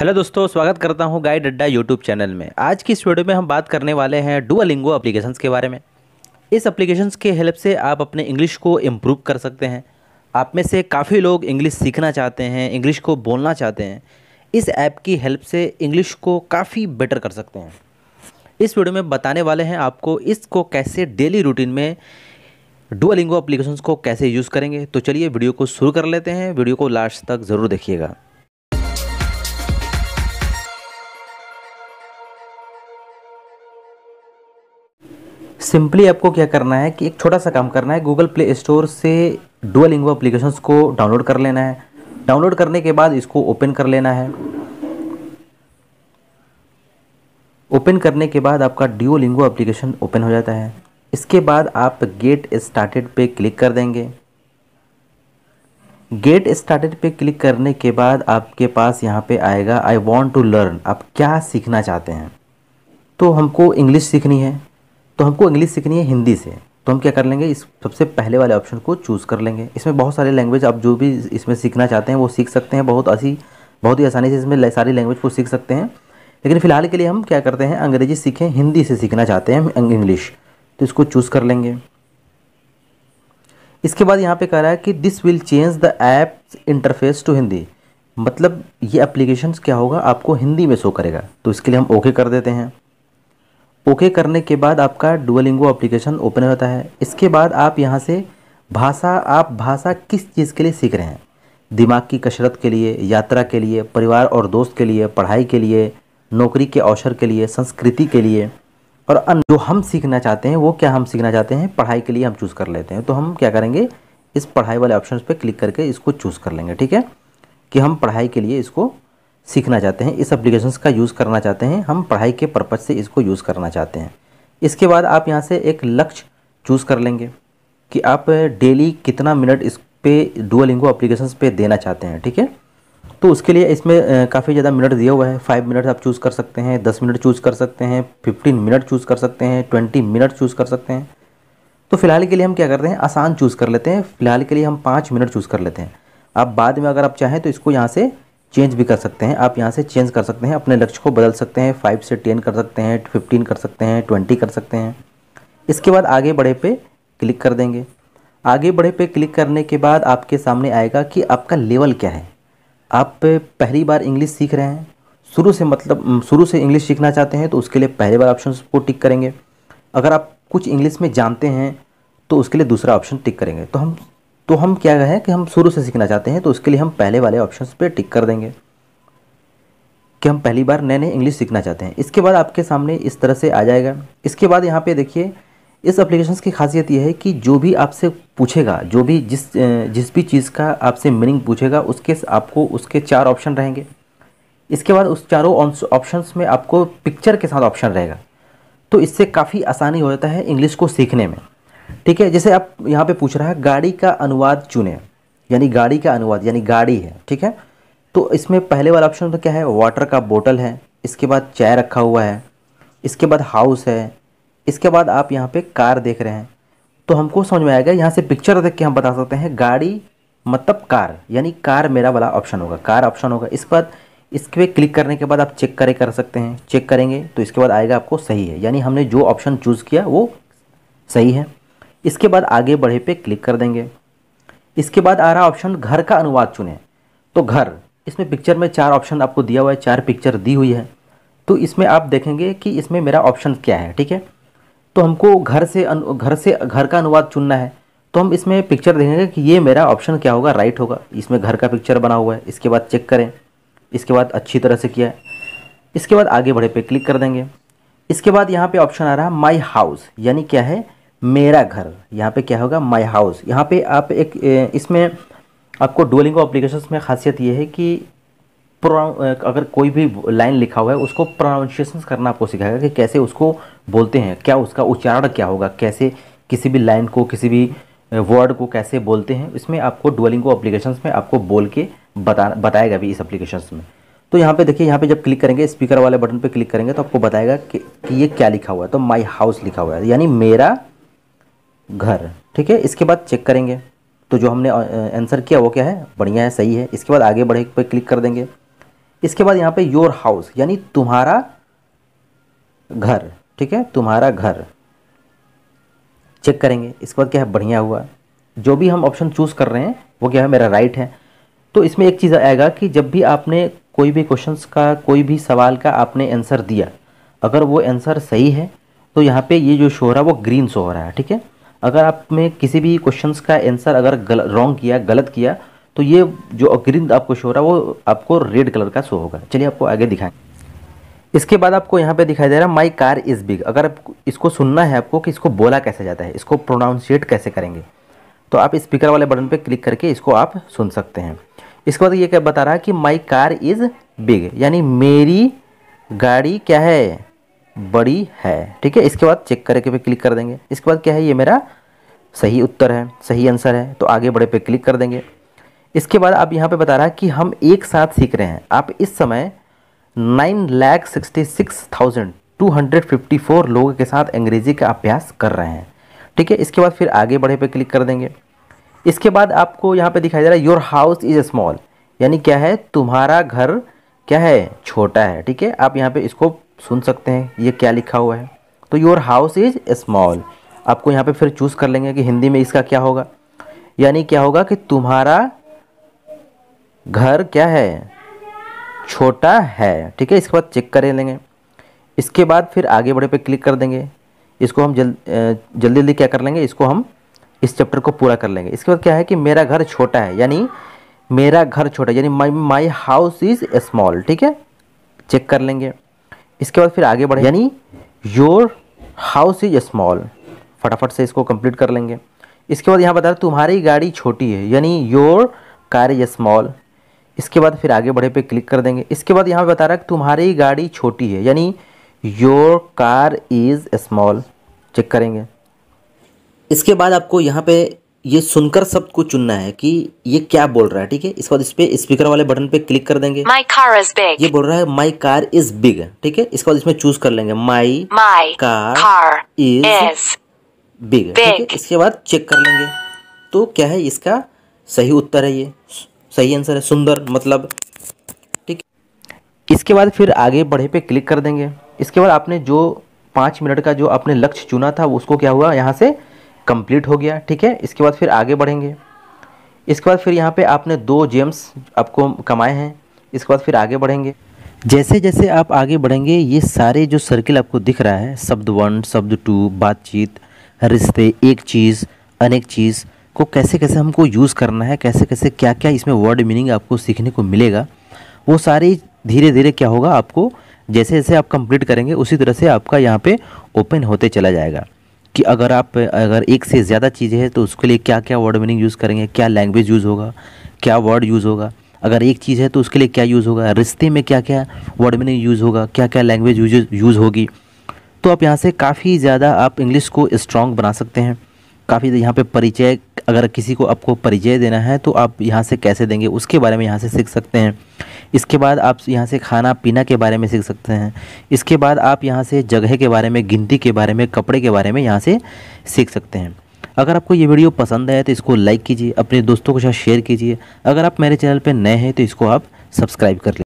hello दोस्तों स्वागत करता हूं गाइड अड्डा यूट्यूब चैनल में आज की इस वीडियो में हम बात करने वाले हैं डुअलिंगो एप्लीकेशंस के बारे में इस एप्लीकेशंस के हेल्प से आप अपने इंग्लिश को इम्प्रूव कर सकते हैं आप में से काफ़ी लोग इंग्लिश सीखना चाहते हैं इंग्लिश को बोलना चाहते हैं इस ऐप की हेल्प से इंग्लिश को काफ़ी बेटर कर सकते हैं इस वीडियो में बताने वाले हैं आपको इसको कैसे डेली रूटीन में डुअलिंगो एप्लीकेशंस को कैसे यूज़ करेंगे तो चलिए वीडियो को शुरू कर लेते हैं वीडियो को लास्ट तक ज़रूर देखिएगा सिंपली आपको क्या करना है कि एक छोटा सा काम करना है गूगल प्ले स्टोर से डुअल इंगो अप्लीकेशन को डाउनलोड कर लेना है डाउनलोड करने के बाद इसको ओपन कर लेना है ओपन करने के बाद आपका डिओ लिंगो अप्लीकेशन ओपन हो जाता है इसके बाद आप गेट स्टार्टेड पे क्लिक कर देंगे गेट स्टार्टेड पे क्लिक करने के बाद आपके पास यहाँ पे आएगा आई वॉन्ट टू लर्न आप क्या सीखना चाहते हैं तो हमको इंग्लिश सीखनी है तो हमको इंग्लिश सीखनी है हिंदी से तो हम क्या कर लेंगे इस सबसे पहले वाले ऑप्शन को चूज़ कर लेंगे इसमें बहुत सारे लैंग्वेज आप जो भी इसमें सीखना चाहते हैं वो सीख सकते हैं बहुत अच्छी बहुत ही आसानी से इसमें सारी लैंग्वेज को सीख सकते हैं लेकिन फ़िलहाल के लिए हम क्या करते हैं अंग्रेजी सीखें हिंदी से सीखना चाहते हैं हम इंग्लिश तो इसको चूज़ कर लेंगे इसके बाद यहाँ पे कह रहा है कि this will change the app interface to Hindi मतलब ये एप्लीकेशन क्या होगा आपको हिंदी में शो करेगा तो इसके लिए हम ओके कर देते हैं ओके करने के बाद आपका डुअलिंगो एप्लीकेशन ओपन होता है इसके बाद आप यहाँ से भाषा आप भाषा किस चीज़ के लिए सीख रहे हैं दिमाग की कसरत के लिए यात्रा के लिए परिवार और दोस्त के लिए पढ़ाई के लिए नौकरी के अवसर के लिए संस्कृति के लिए और अन्य जो हम सीखना चाहते हैं वो क्या हम सीखना चाहते हैं पढ़ाई के लिए हम चूज़ कर लेते हैं तो हम क्या करेंगे इस पढ़ाई वाले ऑप्शन पर क्लिक करके इसको चूज़ कर लेंगे ठीक है कि हम पढ़ाई के लिए इसको सीखना चाहते हैं इस अप्लीकेशन का यूज़ करना चाहते हैं हम पढ़ाई के पर्पज़ से इसको यूज़ करना चाहते हैं इसके बाद आप यहाँ से एक लक्ष्य चूज़ कर लेंगे कि आप डेली कितना मिनट इस पे डुअलिंगो अप्लीकेशन पे देना चाहते हैं ठीक है तो उसके लिए इसमें काफ़ी ज़्यादा मिनट दिया हुआ है फाइव मिनट आप चूज़ कर सकते हैं दस मिनट चूज़ कर सकते हैं फिफ्टीन मिनट चूज़ कर सकते हैं ट्वेंटी मिनट चूज़ कर सकते हैं तो फिलहाल के लिए हम क्या करते हैं आसान चूज़ कर लेते हैं फिलहाल के लिए हम पाँच मिनट चूज़ कर लेते हैं आप बाद में अगर आप चाहें तो इसको यहाँ से चेंज भी कर सकते हैं आप यहाँ से चेंज कर सकते हैं अपने लक्ष्य को बदल सकते हैं फाइव से टेन कर सकते हैं फिफ्टीन कर सकते हैं ट्वेंटी कर सकते हैं इसके बाद आगे बढ़े पे क्लिक कर देंगे आगे बढ़े पे क्लिक करने के बाद आपके सामने आएगा कि आपका लेवल क्या है आप पहली बार इंग्लिश सीख रहे हैं शुरू से मतलब शुरू से इंग्लिश सीखना चाहते हैं तो उसके लिए पहले बार ऑप्शन को टिक करेंगे अगर आप कुछ इंग्लिश में जानते हैं तो उसके लिए दूसरा ऑप्शन टिक करेंगे तो हम तो हम क्या कहें कि हम शुरू से सीखना चाहते हैं तो उसके लिए हम पहले वाले ऑप्शन पर टिक कर देंगे कि हम पहली बार नए नए इंग्लिश सीखना चाहते हैं इसके बाद आपके सामने इस तरह से आ जाएगा इसके बाद यहाँ पे देखिए इस अप्लीकेशन की खासियत यह है कि जो भी आपसे पूछेगा जो भी जिस जिस भी चीज़ का आपसे मीनिंग पूछेगा उसके आपको उसके चार ऑप्शन रहेंगे इसके बाद उस चारों ऑप्शंस में आपको पिक्चर के साथ ऑप्शन रहेगा तो इससे काफ़ी आसानी हो जाता है इंग्लिश को सीखने में ठीक है जैसे आप यहाँ पे पूछ रहा है गाड़ी का अनुवाद चुने यानी गाड़ी का अनुवाद यानी गाड़ी है ठीक है तो इसमें पहले वाला ऑप्शन तो क्या है वाटर का बोटल है इसके बाद चाय रखा हुआ है इसके बाद हाउस है इसके बाद आप यहाँ पे कार देख रहे हैं तो हमको समझ में आएगा यहाँ से पिक्चर देख के हम बता सकते हैं गाड़ी मतलब कार यानी कार मेरा वाला ऑप्शन होगा कार ऑप्शन होगा इस पर इसके पे क्लिक करने के बाद आप चेक करे कर सकते हैं चेक करेंगे तो इसके बाद आएगा आपको सही है यानी हमने जो ऑप्शन चूज़ किया वो सही है इसके बाद आगे बढ़े पे क्लिक कर देंगे इसके बाद आ रहा ऑप्शन घर का अनुवाद चुने तो घर इसमें पिक्चर में चार ऑप्शन आपको दिया हुआ है चार पिक्चर दी हुई है तो इसमें आप देखेंगे कि इसमें मेरा ऑप्शन क्या है ठीक है तो हमको घर से घर से घर का अनुवाद चुनना है तो हम इसमें पिक्चर देखेंगे कि ये मेरा ऑप्शन क्या होगा राइट होगा इसमें घर का पिक्चर बना हुआ है इसके बाद चेक करें इसके बाद अच्छी तरह से किया है इसके बाद आगे बढ़े पे क्लिक कर देंगे इसके बाद यहाँ पे ऑप्शन आ रहा है माई हाउस यानी क्या है मेरा घर यहाँ पे क्या होगा माई हाउस यहाँ पे आप एक इसमें आपको डोलिंग अप्लीकेशन में खासियत ये है कि अगर कोई भी लाइन लिखा हुआ है उसको प्रोनाउंसिएशन करना आपको सिखाएगा कि कैसे उसको बोलते हैं क्या उसका उच्चारण क्या होगा कैसे किसी भी लाइन को किसी भी वर्ड को कैसे बोलते हैं इसमें आपको डोलिंग अप्लीकेशन में आपको बोल के बता बताएगा भी इस अप्लीकेशन में तो यहाँ पे देखिए यहाँ पे जब क्लिक करेंगे स्पीकर वाले बटन पे क्लिक करेंगे तो आपको बताएगा कि, कि ये क्या लिखा हुआ है तो माई हाउस लिखा हुआ है यानी मेरा घर ठीक है इसके बाद चेक करेंगे तो जो हमने आंसर किया वो क्या है बढ़िया है सही है इसके बाद आगे बढ़े पे क्लिक कर देंगे इसके बाद यहाँ पे योर हाउस यानी तुम्हारा घर ठीक है तुम्हारा घर चेक करेंगे इसके बाद क्या है बढ़िया हुआ जो भी हम ऑप्शन चूज़ कर रहे हैं वो क्या है मेरा राइट है तो इसमें एक चीज़ आएगा कि जब भी आपने कोई भी क्वेश्चन का कोई भी सवाल का आपने आंसर दिया अगर वो आंसर सही है तो यहाँ पे ये जो शो हो रहा है वो ग्रीन शो हो रहा है ठीक है अगर आपने किसी भी क्वेश्चंस का आंसर अगर गल रॉन्ग किया गलत किया तो ये जो ग्रीन आपको शो हो रहा है वो आपको रेड कलर का शो होगा चलिए आपको आगे दिखाएं इसके बाद आपको यहाँ पे दिखाई दे रहा है माई कार इज़ बिग अगर आप इसको सुनना है आपको कि इसको बोला कैसे जाता है इसको प्रोनाउंसिएट कैसे करेंगे तो आप स्पीकर वाले बटन पर क्लिक करके इसको आप सुन सकते हैं इसके बाद ये क्या बता रहा है कि माई कार इज़ बिग यानी मेरी गाड़ी क्या है बड़ी है ठीक है इसके बाद चेक करके पे क्लिक कर देंगे इसके बाद क्या है ये मेरा सही उत्तर है सही आंसर है तो आगे बड़े पे क्लिक कर देंगे इसके बाद आप यहाँ पे बता रहा है कि हम एक साथ सीख रहे हैं आप इस समय nine lakh sixty six thousand two hundred fifty four लोगों के साथ अंग्रेजी का अभ्यास कर रहे हैं ठीक है इसके बाद फिर आगे बढ़े पे क्लिक कर देंगे इसके बाद आपको यहाँ पे दिखाई दे रहा है योर हाउस इज़ स्मॉल यानी क्या है तुम्हारा घर क्या है छोटा है ठीक है आप यहाँ पे इसको सुन सकते हैं ये क्या लिखा हुआ है तो योर हाउस इज़ स्मॉल आपको यहाँ पे फिर चूज़ कर लेंगे कि हिंदी में इसका क्या होगा यानी क्या होगा कि तुम्हारा घर क्या है छोटा है ठीक है इसके बाद चेक कर लेंगे इसके बाद फिर आगे बड़े पे क्लिक कर देंगे इसको हम जल्द जल्दी जल्दी क्या कर लेंगे इसको हम इस चैप्टर को पूरा कर लेंगे इसके बाद क्या है कि मेरा घर छोटा है यानी मेरा घर छोटा यानी my my house is small ठीक है चेक कर लेंगे इसके बाद फिर आगे बढ़े यानी योर हाउस इज स्मॉल फटाफट से इसको कंप्लीट कर लेंगे इसके बाद यहाँ बता तुम्हारी गाड़ी छोटी है यानी योर कार इज स्मॉल इसके बाद फिर आगे बढ़े पे क्लिक कर देंगे इसके बाद यहाँ बता रहा है तुम्हारी गाड़ी छोटी है यानी your car is small check करेंगे इसके बाद आपको यहाँ पे ये सुनकर शब्द को चुनना है कि ये क्या बोल रहा है ठीक है इसके बाद इस पे स्पीकर वाले बटन पे क्लिक कर देंगे माई कार इज बिग ये बोल रहा है माई कार इज बिग ठीक है इसके बाद इसमें चूज कर लेंगे my my car is big ठीक है इसके बाद चेक कर लेंगे तो क्या है इसका सही उत्तर है ये सही आंसर है सुंदर मतलब ठीक इसके बाद फिर आगे बढ़े पे क्लिक कर देंगे इसके बाद आपने जो पाँच मिनट का जो आपने लक्ष्य चुना था उसको क्या हुआ यहाँ से कंप्लीट हो गया ठीक है इसके बाद फिर आगे बढ़ेंगे इसके बाद फिर यहाँ पे आपने दो जेम्स आपको कमाए हैं इसके बाद फिर आगे बढ़ेंगे जैसे जैसे आप आगे बढ़ेंगे ये सारे जो सर्किल आपको दिख रहा है शब्द वन शब्द टू बातचीत रिश्ते एक चीज़ अनेक चीज़ को कैसे कैसे हमको यूज़ करना है कैसे कैसे क्या क्या इसमें वर्ड मीनिंग आपको सीखने को मिलेगा वो सारी धीरे धीरे क्या होगा आपको जैसे जैसे आप कंप्लीट करेंगे उसी तरह से आपका यहाँ पे ओपन होते चला जाएगा कि अगर आप अगर एक से ज़्यादा चीज़ें हैं तो उसके लिए क्या क्या वर्ड मीनिंग यूज़ करेंगे क्या लैंग्वेज यूज़ होगा क्या वर्ड यूज़ होगा अगर एक चीज़ है तो उसके लिए क्या यूज़ होगा रिश्ते में क्या क्या वर्ड मीनिंग यूज़ होगा क्या क्या लैंग्वेज यूज होगी तो आप यहाँ से काफ़ी ज़्यादा आप इंग्लिश को स्ट्रॉन्ग बना सकते हैं काफ़ी यहाँ पे परिचय अगर किसी को आपको परिचय देना है तो आप यहाँ से कैसे देंगे उसके बारे में यहाँ से सीख सकते हैं इसके बाद आप यहाँ से खाना पीना के बारे में सीख सकते हैं इसके बाद आप यहाँ से जगह के बारे में गिनती के बारे में कपड़े के बारे में यहाँ से सीख सकते हैं अगर आपको ये वीडियो पसंद आया तो इसको लाइक कीजिए अपने दोस्तों के साथ शेयर कीजिए अगर आप मेरे चैनल पर नए हैं तो इसको आप सब्सक्राइब कर लें